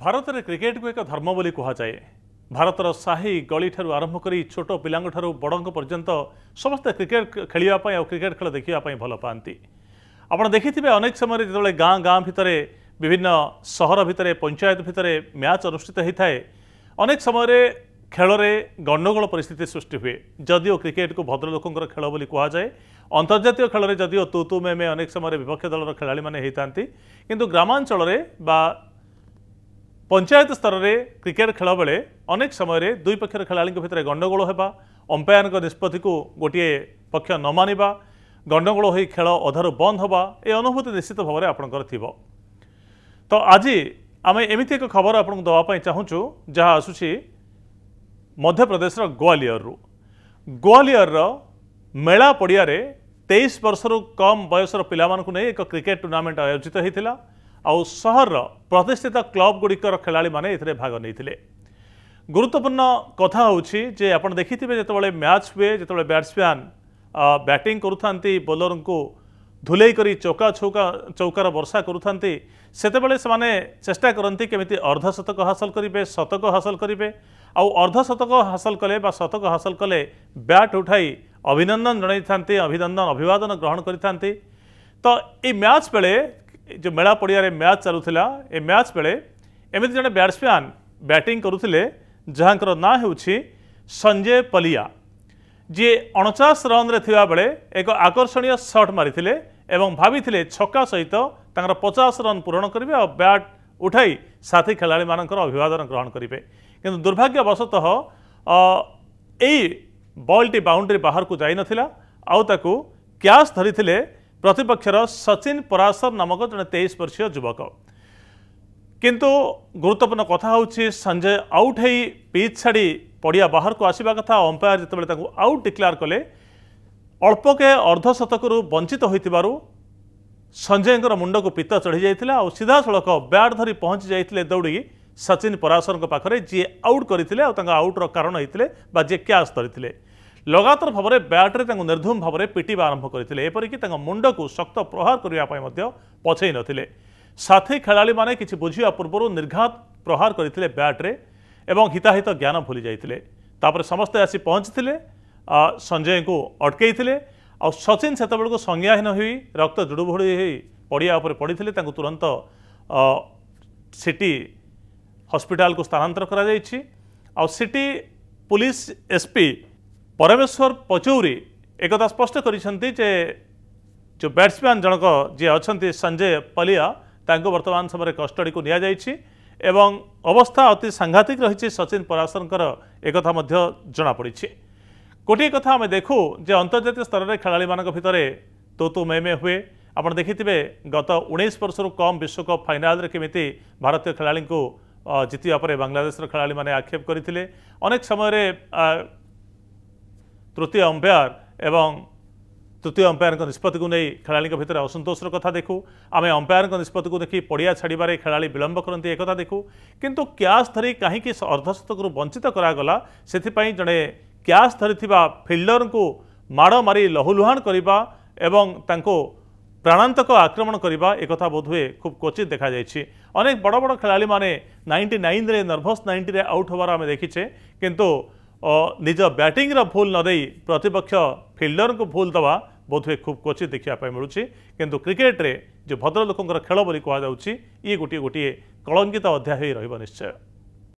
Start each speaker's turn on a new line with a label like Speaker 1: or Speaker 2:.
Speaker 1: ଭାରତରେ କ୍ରିକେଟକୁ ଏକ ଧର୍ମ ବୋଲି କୁହାଯାଏ ଭାରତର ସାହି ଗଳିଠାରୁ ଆରମ୍ଭ କରି ଛୋଟ ପିଲାଙ୍କଠାରୁ ବଡ଼ଙ୍କ ପର୍ଯ୍ୟନ୍ତ ସମସ୍ତେ କ୍ରିକେଟ ଖେଳିବା ପାଇଁ ଆଉ କ୍ରିକେଟ ଖେଳ ଦେଖିବା ପାଇଁ ଭଲ ପାଆନ୍ତି ଆପଣ ଦେଖିଥିବେ ଅନେକ ସମୟରେ ଯେତେବେଳେ ଗାଁ ଗାଁ ଭିତରେ ବିଭିନ୍ନ ସହର ଭିତରେ ପଞ୍ଚାୟତ ଭିତରେ ମ୍ୟାଚ୍ ଅନୁଷ୍ଠିତ ହୋଇଥାଏ ଅନେକ ସମୟରେ ଖେଳରେ ଗଣ୍ଡଗୋଳ ପରିସ୍ଥିତି ସୃଷ୍ଟି ହୁଏ ଯଦିଓ କ୍ରିକେଟକୁ ଭଦ୍ରଲୋକଙ୍କର ଖେଳ ବୋଲି କୁହାଯାଏ ଅନ୍ତର୍ଜାତୀୟ ଖେଳରେ ଯଦିଓ ତୁ ତୁ ମେ ମେ ଅନେକ ସମୟରେ ବିପକ୍ଷ ଦଳର ଖେଳାଳିମାନେ ହୋଇଥାନ୍ତି କିନ୍ତୁ ଗ୍ରାମାଞ୍ଚଳରେ ବା ପଞ୍ଚାୟତ ସ୍ତରରେ କ୍ରିକେଟ୍ ଖେଳବେଳେ ଅନେକ ସମୟରେ ଦୁଇ ପକ୍ଷର ଖେଳାଳିଙ୍କ ଭିତରେ ଗଣ୍ଡଗୋଳ ହେବା ଅମ୍ପାୟାରଙ୍କ ନିଷ୍ପତ୍ତିକୁ ଗୋଟିଏ ପକ୍ଷ ନ ମାନିବା ଗଣ୍ଡଗୋଳ ହୋଇ ଖେଳ ଅଧାରୁ ବନ୍ଦ ହେବା ଏ ଅନୁଭୂତି ନିଶ୍ଚିତ ଭାବରେ ଆପଣଙ୍କର ଥିବ ତ ଆଜି ଆମେ ଏମିତି ଏକ ଖବର ଆପଣଙ୍କୁ ଦେବା ପାଇଁ ଚାହୁଁଛୁ ଯାହା ଆସୁଛି ମଧ୍ୟପ୍ରଦେଶର ଗୋଆଲିୟରରୁ ଗୋଆଲିୟରର ମେଳା ପଡ଼ିଆରେ ତେଇଶ ବର୍ଷରୁ କମ୍ ବୟସର ପିଲାମାନଙ୍କୁ ନେଇ ଏକ କ୍ରିକେଟ୍ ଟୁର୍ଣ୍ଣାମେଣ୍ଟ ଆୟୋଜିତ ହୋଇଥିଲା ଆଉ ସହରର ପ୍ରତିଷ୍ଠିତ କ୍ଲବ୍ ଗୁଡ଼ିକର ଖେଳାଳିମାନେ ଏଥିରେ ଭାଗ ନେଇଥିଲେ ଗୁରୁତ୍ୱପୂର୍ଣ୍ଣ କଥା ହେଉଛି ଯେ ଆପଣ ଦେଖିଥିବେ ଯେତେବେଳେ ମ୍ୟାଚ୍ ହୁଏ ଯେତେବେଳେ ବ୍ୟାଟ୍ସମ୍ୟାନ୍ ବ୍ୟାଟିଂ କରୁଥାନ୍ତି ବୋଲରଙ୍କୁ ଧୁଲେଇ କରି ଚୌକା ଚୌକା ଚୌକାର ବର୍ଷା କରୁଥାନ୍ତି ସେତେବେଳେ ସେମାନେ ଚେଷ୍ଟା କରନ୍ତି କେମିତି ଅର୍ଦ୍ଧଶତକ ହାସଲ କରିବେ ଶତକ ହାସଲ କରିବେ ଆଉ ଅର୍ଦ୍ଧଶତକ ହାସଲ କଲେ ବା ଶତକ ହାସଲ କଲେ ବ୍ୟାଟ୍ ଉଠାଇ ଅଭିନନ୍ଦନ ଜଣାଇଥାନ୍ତି ଅଭିନନ୍ଦନ ଅଭିବାଦନ ଗ୍ରହଣ କରିଥାନ୍ତି ତ ଏଇ ମ୍ୟାଚ୍ ବେଳେ ଯେଉଁ ମେଳା ପଡ଼ିଆରେ ମ୍ୟାଚ୍ ଚାଲୁଥିଲା ଏ ମ୍ୟାଚ୍ ବେଳେ ଏମିତି ଜଣେ ବ୍ୟାଟ୍ସମ୍ୟାନ୍ ବ୍ୟାଟିଂ କରୁଥିଲେ ଯାହାଙ୍କର ନାଁ ହେଉଛି ସଞ୍ଜୟ ପଲିଆ ଯିଏ ଅଣଚାଶ ରନ୍ରେ ଥିବାବେଳେ ଏକ ଆକର୍ଷଣୀୟ ସଟ୍ ମାରିଥିଲେ ଏବଂ ଭାବିଥିଲେ ଛକା ସହିତ ତାଙ୍କର ପଚାଶ ରନ୍ ପୂରଣ କରିବେ ଆଉ ବ୍ୟାଟ୍ ଉଠାଇ ସାଥୀ ଖେଳାଳିମାନଙ୍କର ଅଭିବାଦନ ଗ୍ରହଣ କରିବେ କିନ୍ତୁ ଦୁର୍ଭାଗ୍ୟବଶତଃ ଏଇ ବଲ୍ଟି ବାଉଣ୍ଡ୍ରି ବାହାରକୁ ଯାଇନଥିଲା ଆଉ ତାକୁ କ୍ୟାସ୍ ଧରିଥିଲେ ପ୍ରତିପକ୍ଷର ସଚିନ ପରାସର ନାମକ ଜଣେ ତେଇଶ ବର୍ଷୀୟ ଯୁବକ କିନ୍ତୁ ଗୁରୁତ୍ୱପୂର୍ଣ୍ଣ କଥା ହେଉଛି ସଞ୍ଜୟ ଆଉଟ୍ ହେଇ ପିଚ୍ ଛାଡ଼ି ପଡ଼ିଆ ବାହାରକୁ ଆସିବା କଥା ଅମ୍ପାୟାର ଯେତେବେଳେ ତାଙ୍କୁ ଆଉଟ୍ ଡିକ୍ଲେୟାର କଲେ ଅଳ୍ପକେ ଅର୍ଦ୍ଧଶତକରୁ ବଞ୍ଚିତ ହୋଇଥିବାରୁ ସଞ୍ଜୟଙ୍କର ମୁଣ୍ଡକୁ ପିତ ଚଢ଼ିଯାଇଥିଲା ଆଉ ସିଧାସଳଖ ବ୍ୟାଟ୍ ଧରି ପହଞ୍ଚି ଯାଇଥିଲେ ଦୌଡ଼ି ସଚିନ ପରାସରଙ୍କ ପାଖରେ ଯିଏ ଆଉଟ୍ କରିଥିଲେ ଆଉ ତାଙ୍କ ଆଉଟ୍ର କାରଣ ହୋଇଥିଲେ ବା ଯିଏ କ୍ୟାଚ୍ ଧରିଥିଲେ ଲଗାତର ଭାବରେ ବ୍ୟାଟ୍ରେ ତାଙ୍କୁ ନିର୍ଧୁମ ଭାବରେ ପିଟିବା ଆରମ୍ଭ କରିଥିଲେ ଏପରିକି ତାଙ୍କ ମୁଣ୍ଡକୁ ଶକ୍ତ ପ୍ରହାର କରିବା ପାଇଁ ମଧ୍ୟ ପଛେଇ ନଥିଲେ ସାଥୀ ଖେଳାଳିମାନେ କିଛି ବୁଝିବା ପୂର୍ବରୁ ନିର୍ଘାତ ପ୍ରହାର କରିଥିଲେ ବ୍ୟାଟ୍ରେ ଏବଂ ହିତାହିତ ଜ୍ଞାନ ଭୁଲି ଯାଇଥିଲେ ତାପରେ ସମସ୍ତେ ଆସି ପହଞ୍ଚିଥିଲେ ସଞ୍ଜୟଙ୍କୁ ଅଟକେଇଥିଲେ ଆଉ ସଚିନ ସେତେବେଳକୁ ସଂଜ୍ଞାହୀନ ହୋଇ ରକ୍ତ ଜୁଡ଼ୁଭୁଡ଼ି ହୋଇ ପଡ଼ିଆ ଉପରେ ପଡ଼ିଥିଲେ ତାଙ୍କୁ ତୁରନ୍ତ ସିଟି ହସ୍ପିଟାଲକୁ ସ୍ଥାନାନ୍ତର କରାଯାଇଛି ଆଉ ସିଟି ପୁଲିସ ଏସ୍ପି ପରମେଶ୍ୱର ପଚୌରୀ ଏକଥା ସ୍ପଷ୍ଟ କରିଛନ୍ତି ଯେ ଯେଉଁ ବ୍ୟାଟ୍ସମ୍ୟାନ୍ ଜଣକ ଯିଏ ଅଛନ୍ତି ସଞ୍ଜୟ ପଲିଆ ତାଙ୍କୁ ବର୍ତ୍ତମାନ ସମୟରେ କଷ୍ଟଡ଼ିକୁ ନିଆଯାଇଛି ଏବଂ ଅବସ୍ଥା ଅତି ସାଂଘାତିକ ରହିଛି ସଚିନ ପରାଶରଙ୍କର ଏକଥା ମଧ୍ୟ ଜଣାପଡ଼ିଛି ଗୋଟିଏ କଥା ଆମେ ଦେଖୁ ଯେ ଅନ୍ତର୍ଜାତୀୟ ସ୍ତରରେ ଖେଳାଳିମାନଙ୍କ ଭିତରେ ତୋତୁ ମେମେ ହୁଏ ଆପଣ ଦେଖିଥିବେ ଗତ ଉଣେଇଶ ବର୍ଷରୁ କମ୍ ବିଶ୍ୱକପ୍ ଫାଇନାଲରେ କେମିତି ଭାରତୀୟ ଖେଳାଳିଙ୍କୁ ଜିତିବା ପରେ ବାଂଲାଦେଶର ଖେଳାଳିମାନେ ଆକ୍ଷେପ କରିଥିଲେ ଅନେକ ସମୟରେ ତୃତୀୟ ଅମ୍ପେୟାର ଏବଂ ତୃତୀୟ ଅମ୍ପେୟାରଙ୍କ ନିଷ୍ପତ୍ତିକୁ ନେଇ ଖେଳାଳିଙ୍କ ଭିତରେ ଅସନ୍ତୋଷର କଥା ଦେଖୁ ଆମେ ଅମ୍ପେୟାରଙ୍କ ନିଷ୍ପତ୍ତିକୁ ଦେଖି ପଡ଼ିଆ ଛାଡ଼ିବାରେ ଖେଳାଳି ବିଳମ୍ବ କରନ୍ତି ଏକଥା ଦେଖୁ କିନ୍ତୁ କ୍ୟାସ୍ ଧରି କାହିଁକି ଅର୍ଦ୍ଧଶତକରୁ ବଞ୍ଚିତ କରାଗଲା ସେଥିପାଇଁ ଜଣେ କ୍ୟାସ୍ ଧରିଥିବା ଫିଲ୍ଡରଙ୍କୁ ମାଡ଼ ମାରି ଲହୁଲୁହାଣ କରିବା ଏବଂ ତାଙ୍କୁ ପ୍ରାଣାନ୍ତକ ଆକ୍ରମଣ କରିବା ଏକଥା ବୋଧହୁଏ ଖୁବ୍ କ୍ୱଚିତ ଦେଖାଯାଇଛି ଅନେକ ବଡ଼ ବଡ଼ ଖେଳାଳିମାନେ ନାଇଣ୍ଟି ନାଇନ୍ରେ ନର୍ଭସ୍ ନାଇଣ୍ଟିରେ ଆଉଟ୍ ହେବାର ଆମେ ଦେଖିଛେ କିନ୍ତୁ ନିଜ ବ୍ୟାଟିଂର ଭୁଲ ନ ଦେଇ ପ୍ରତିପକ୍ଷ ଫିଲ୍ଡରଙ୍କୁ ଭୁଲ ଦେବା ବୋଧହୁଏ ଖୁବ୍ କ୍ୱଚିତ ଦେଖିବା ପାଇଁ ମିଳୁଛି କିନ୍ତୁ କ୍ରିକେଟରେ ଯେଉଁ ଭଦ୍ରଲୋକଙ୍କର ଖେଳ ବୋଲି କୁହାଯାଉଛି ଇଏ ଗୋଟିଏ ଗୋଟିଏ କଳଙ୍କିତ ଅଧ୍ୟାୟ ହୋଇ ରହିବ ନିଶ୍ଚୟ